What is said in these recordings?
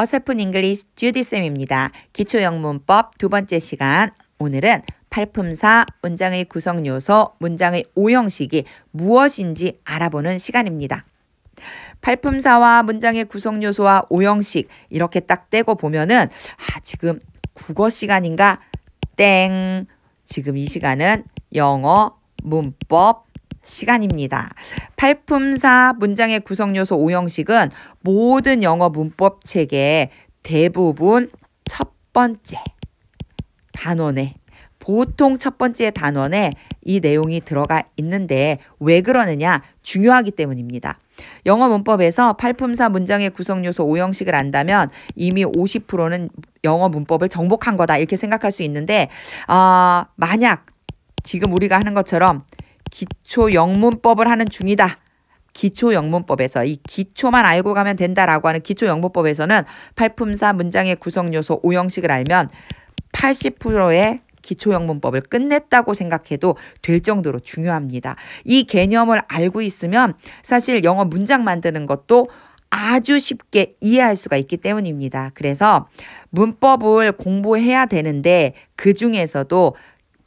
어설픈 잉글리스 주디쌤입니다. 기초영문법 두 번째 시간. 오늘은 팔품사, 문장의 구성요소, 문장의 오형식이 무엇인지 알아보는 시간입니다. 팔품사와 문장의 구성요소와 오형식 이렇게 딱 떼고 보면은 아, 지금 국어 시간인가? 땡. 지금 이 시간은 영어, 문법, 시간입니다. 발품사 문장의 구성 요소 오형식은 모든 영어 문법 책의 대부분 첫 번째 단원에 보통 첫 번째 단원에 이 내용이 들어가 있는데 왜 그러느냐 중요하기 때문입니다. 영어 문법에서 팔품사 문장의 구성 요소 오형식을 안다면 이미 50%는 영어 문법을 정복한 거다 이렇게 생각할 수 있는데 어, 만약 지금 우리가 하는 것처럼 기초 영문법을 하는 중이다. 기초 영문법에서 이 기초만 알고 가면 된다라고 하는 기초 영문법에서는 팔품사 문장의 구성 요소 오형식을 알면 80%의 기초 영문법을 끝냈다고 생각해도 될 정도로 중요합니다. 이 개념을 알고 있으면 사실 영어 문장 만드는 것도 아주 쉽게 이해할 수가 있기 때문입니다. 그래서 문법을 공부해야 되는데 그 중에서도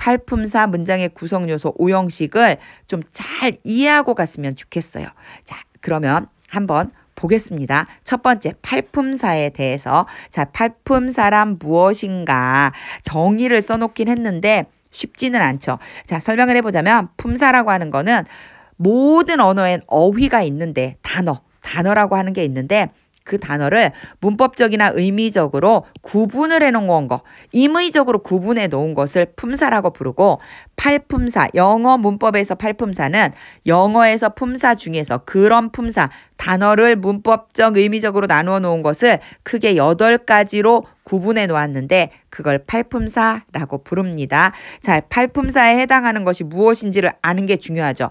팔품사 문장의 구성 요소 오형식을 좀 잘 이해하고 갔으면 좋겠어요. 자, 그러면 한번 보겠습니다. 첫 번째 팔품사에 대해서 자, 팔품사란 무엇인가 정의를 써놓긴 했는데 쉽지는 않죠. 자, 설명을 해보자면 품사라고 하는 거는 모든 언어엔 어휘가 있는데 단어, 단어라고 하는 게 있는데 그 단어를 문법적이나 의미적으로 구분을 해놓은 거, 임의적으로 구분해 놓은 것을 품사라고 부르고 팔품사, 영어 문법에서 팔품사는 영어에서 품사 중에서 그런 품사, 단어를 문법적 의미적으로 나누어 놓은 것을 크게 8 가지로 구분해 놓았는데 그걸 팔품사라고 부릅니다. 자, 팔품사에 해당하는 것이 무엇인지를 아는 게 중요하죠.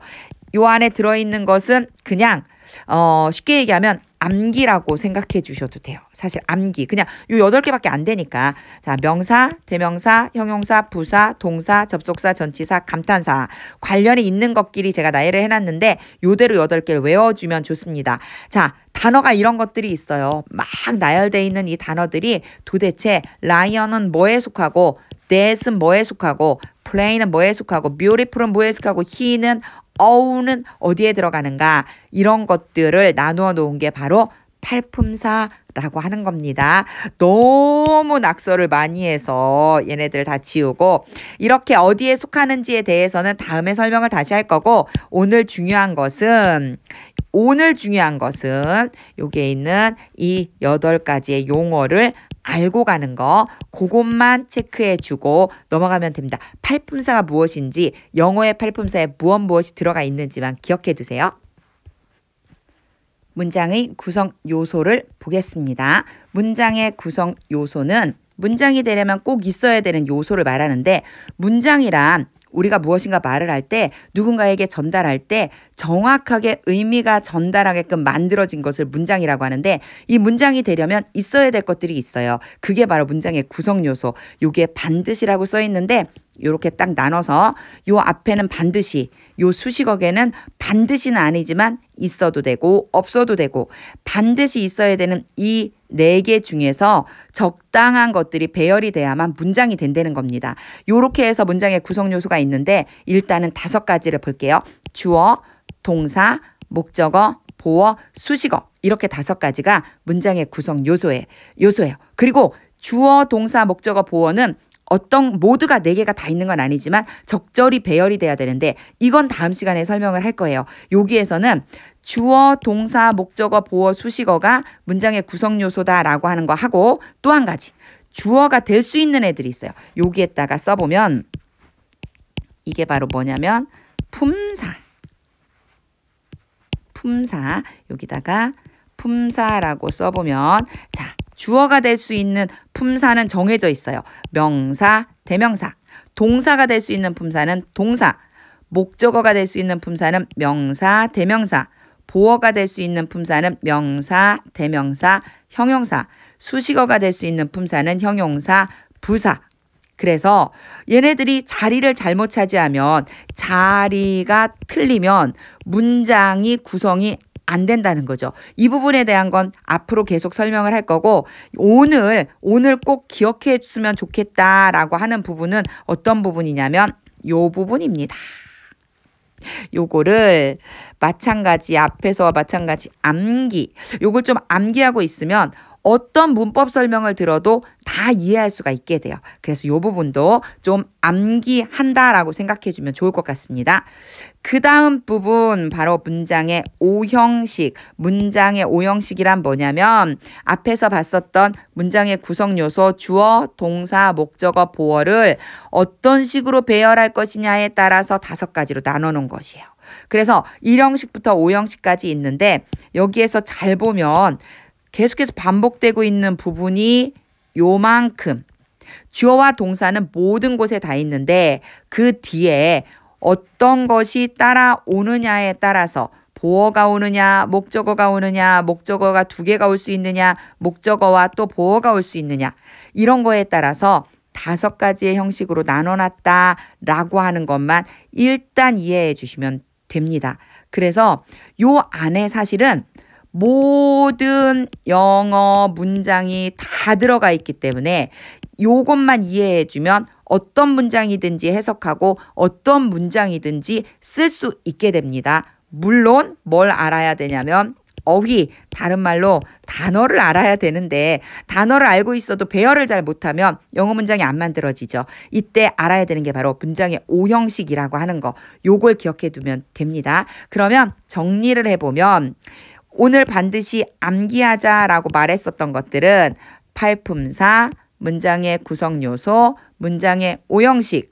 요 안에 들어있는 것은 그냥 어, 쉽게 얘기하면 암기라고 생각해 주셔도 돼요. 사실 암기 그냥 요여 개밖에 안 되니까 자 명사, 대명사, 형용사, 부사, 동사, 접속사, 전치사, 감탄사 관련이 있는 것끼리 제가 나열을 해놨는데 요대로 8 개를 외워주면 좋습니다. 자 단어가 이런 것들이 있어요. 막 나열돼 있는 이 단어들이 도대체 라이언은 뭐에 속하고 넷은 뭐에 속하고 플레이는 뭐에 속하고 뷰티풀은 뭐에 속하고 히는 어우는 어디에 들어가는가 이런 것들을 나누어 놓은 게 바로 팔품사라고 하는 겁니다. 너무 낙서를 많이 해서 얘네들 다 지우고 이렇게 어디에 속하는지에 대해서는 다음에 설명을 다시 할 거고 오늘 중요한 것은 오늘 중요한 것은 여기에 있는 이 여덟 가지의 용어를 알고 가는 거 그것만 체크해 주고 넘어가면 됩니다. 팔품사가 무엇인지 영어의 팔품사에 무엇 무엇이 들어가 있는지만 기억해 두세요. 문장의 구성 요소를 보겠습니다. 문장의 구성 요소는 문장이 되려면 꼭 있어야 되는 요소를 말하는데 문장이란 우리가 무엇인가 말을 할 때 누군가에게 전달할 때 정확하게 의미가 전달하게끔 만들어진 것을 문장이라고 하는데 이 문장이 되려면 있어야 될 것들이 있어요. 그게 바로 문장의 구성 요소. 요게 반드시라고 써 있는데 이렇게 딱 나눠서 요 앞에는 반드시 요 수식어에는 반드시는 아니지만 있어도 되고 없어도 되고 반드시 있어야 되는 이 네 개 중에서 적당한 것들이 배열이 돼야만 문장이 된다는 겁니다. 요렇게 해서 문장의 구성 요소가 있는데 일단은 다섯 가지를 볼게요. 주어, 동사, 목적어, 보어, 수식어 이렇게 다섯 가지가 문장의 구성 요소에 요소예요. 그리고 주어, 동사, 목적어, 보어는 어떤 모두가 네 개가 다 있는 건 아니지만 적절히 배열이 돼야 되는데 이건 다음 시간에 설명을 할 거예요. 여기에서는 주어, 동사, 목적어, 보어, 수식어가 문장의 구성 요소다라고 하는 거 하고 또 한 가지 주어가 될 수 있는 애들이 있어요. 여기에다가 써보면 이게 바로 뭐냐면 품사. 품사 여기다가 품사라고 써보면 자 주어가 될 수 있는 품사는 정해져 있어요. 명사, 대명사. 동사가 될 수 있는 품사는 동사. 목적어가 될 수 있는 품사는 명사, 대명사. 보어가 될 수 있는 품사는 명사, 대명사, 형용사. 수식어가 될 수 있는 품사는 형용사, 부사. 그래서 얘네들이 자리를 잘못 차지하면 자리가 틀리면 문장이 구성이 안 된다는 거죠. 이 부분에 대한 건 앞으로 계속 설명을 할 거고 오늘 오늘 꼭 기억해 줬면 좋겠다라고 하는 부분은 어떤 부분이냐면 요 부분입니다. 요거를 마찬가지 앞에서와 마찬가지 암기 요걸 좀 암기하고 있으면 어떤 문법 설명을 들어도 다 이해할 수가 있게 돼요. 그래서 이 부분도 좀 암기한다라고 생각해 주면 좋을 것 같습니다. 그 다음 부분 바로 문장의 오형식. 문장의 오형식이란 뭐냐면 앞에서 봤었던 문장의 구성 요소 주어, 동사, 목적어, 보어를 어떤 식으로 배열할 것이냐에 따라서 다섯 가지로 나눠 놓은 것이에요. 그래서 1형식부터 5형식까지 있는데 여기에서 잘 보면 계속해서 반복되고 있는 부분이 요만큼 주어와 동사는 모든 곳에 다 있는데 그 뒤에 어떤 것이 따라오느냐에 따라서 보어가 오느냐, 목적어가 오느냐, 목적어가 두 개가 올 수 있느냐, 목적어와 또 보어가 올 수 있느냐, 이런 거에 따라서 다섯 가지의 형식으로 나눠놨다 라고 하는 것만 일단 이해해 주시면 됩니다. 그래서 요 안에 사실은 모든 영어 문장이 다 들어가 있기 때문에 이것만 이해해 주면 어떤 문장이든지 해석하고 어떤 문장이든지 쓸 수 있게 됩니다. 물론 뭘 알아야 되냐면 어휘, 다른 말로 단어를 알아야 되는데 단어를 알고 있어도 배열을 잘 못하면 영어 문장이 안 만들어지죠. 이때 알아야 되는 게 바로 문장의 오형식이라고 하는 거. 요걸 기억해 두면 됩니다. 그러면 정리를 해보면 오늘 반드시 암기하자라고 말했었던 것들은 팔품사, 문장의 구성 요소, 문장의 오형식.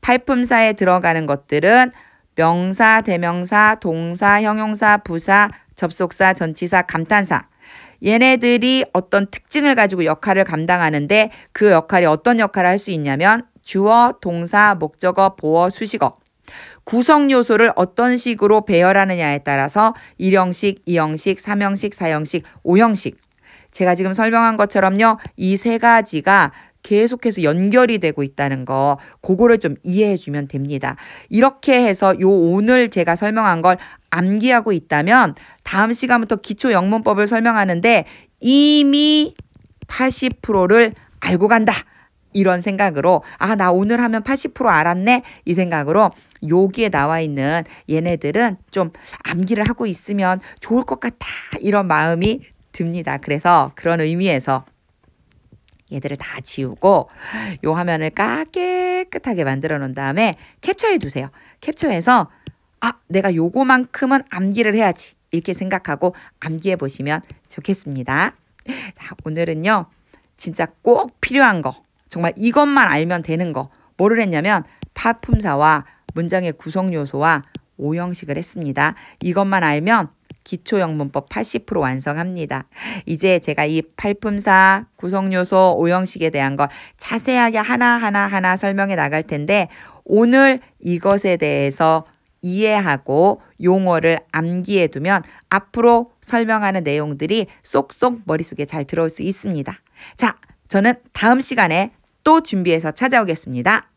팔품사에 들어가는 것들은 명사, 대명사, 동사, 형용사, 부사, 접속사, 전치사, 감탄사. 얘네들이 어떤 특징을 가지고 역할을 감당하는데 그 역할이 어떤 역할을 할 수 있냐면 주어, 동사, 목적어, 보어, 수식어. 구성 요소를 어떤 식으로 배열하느냐에 따라서 일형식이형식삼형식사형식오형식 제가 지금 설명한 것처럼요. 이 세 가지가 계속해서 연결이 되고 있다는 거 그거를 좀 이해해 주면 됩니다. 이렇게 해서 요 오늘 제가 설명한 걸 암기하고 있다면 다음 시간부터 기초 영문법을 설명하는데 이미 80%를 알고 간다. 이런 생각으로 아 나 오늘 하면 80% 알았네 이 생각으로 여기에 나와 있는 얘네들은 좀 암기를 하고 있으면 좋을 것 같아 이런 마음이 듭니다. 그래서 그런 의미에서 얘들을 다 지우고 요 화면을 깨끗하게 만들어 놓은 다음에 캡처해 주세요 캡처해서 아 내가 요거만큼은 암기를 해야지 이렇게 생각하고 암기해 보시면 좋겠습니다. 자 오늘은요 진짜 꼭 필요한 거 정말 이것만 알면 되는 거. 뭐를 했냐면 파품사와 문장의 구성 요소와 오형식을 했습니다. 이것만 알면 기초영문법 80% 완성합니다. 이제 제가 이 팔품사, 구성요소, 오형식에 대한 걸 자세하게 하나하나 하나 설명해 나갈 텐데 오늘 이것에 대해서 이해하고 용어를 암기해 두면 앞으로 설명하는 내용들이 쏙쏙 머릿속에 잘 들어올 수 있습니다. 자, 저는 다음 시간에 또 준비해서 찾아오겠습니다.